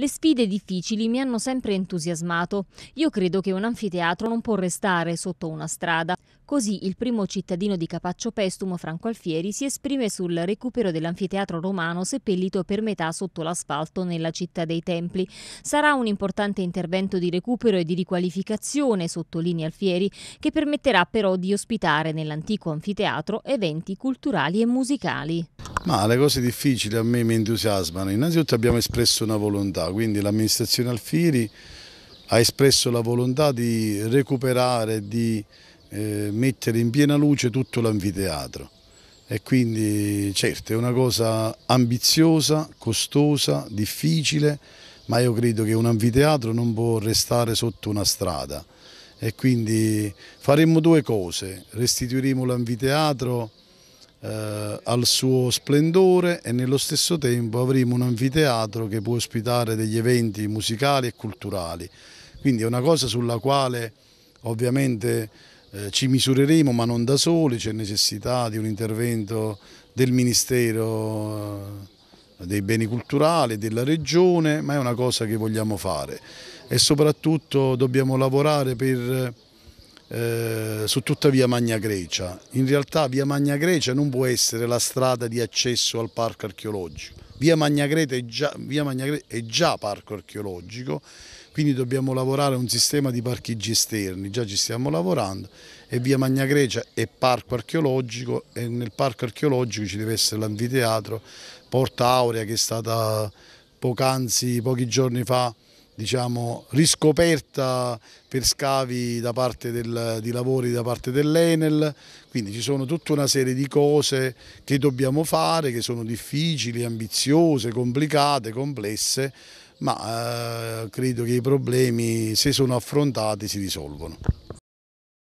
Le sfide difficili mi hanno sempre entusiasmato. Io credo che un anfiteatro non può restare sotto una strada. Così il primo cittadino di Capaccio Pestumo, Franco Alfieri, si esprime sul recupero dell'anfiteatro romano seppellito per metà sotto l'asfalto nella città dei Templi. Sarà un importante intervento di recupero e di riqualificazione, sottolinea Alfieri, che permetterà però di ospitare nell'antico anfiteatro eventi culturali e musicali. Ma le cose difficili a me mi entusiasmano. Innanzitutto abbiamo espresso una volontà, quindi l'amministrazione Alfieri ha espresso la volontà di recuperare, di eh, mettere in piena luce tutto l'anfiteatro. E quindi certo è una cosa ambiziosa, costosa, difficile, ma io credo che un anfiteatro non può restare sotto una strada. E quindi faremo due cose, restituiremo l'anfiteatro eh, al suo splendore e nello stesso tempo avremo un anfiteatro che può ospitare degli eventi musicali e culturali. Quindi è una cosa sulla quale ovviamente eh, ci misureremo ma non da soli, c'è necessità di un intervento del Ministero eh, dei Beni Culturali, della Regione, ma è una cosa che vogliamo fare e soprattutto dobbiamo lavorare per eh, su tutta via Magna Grecia. In realtà via Magna Grecia non può essere la strada di accesso al parco archeologico. Via Magna è già, Magna Grecia è già parco archeologico, quindi dobbiamo lavorare un sistema di parcheggi esterni, già ci stiamo lavorando e via Magna Grecia è parco archeologico e nel parco archeologico ci deve essere l'anfiteatro Porta Aurea che è stata poc'anzi, pochi giorni fa, diciamo, riscoperta per scavi da parte del, di lavori da parte dell'Enel, quindi ci sono tutta una serie di cose che dobbiamo fare, che sono difficili, ambiziose, complicate, complesse, ma eh, credo che i problemi se sono affrontati si risolvono.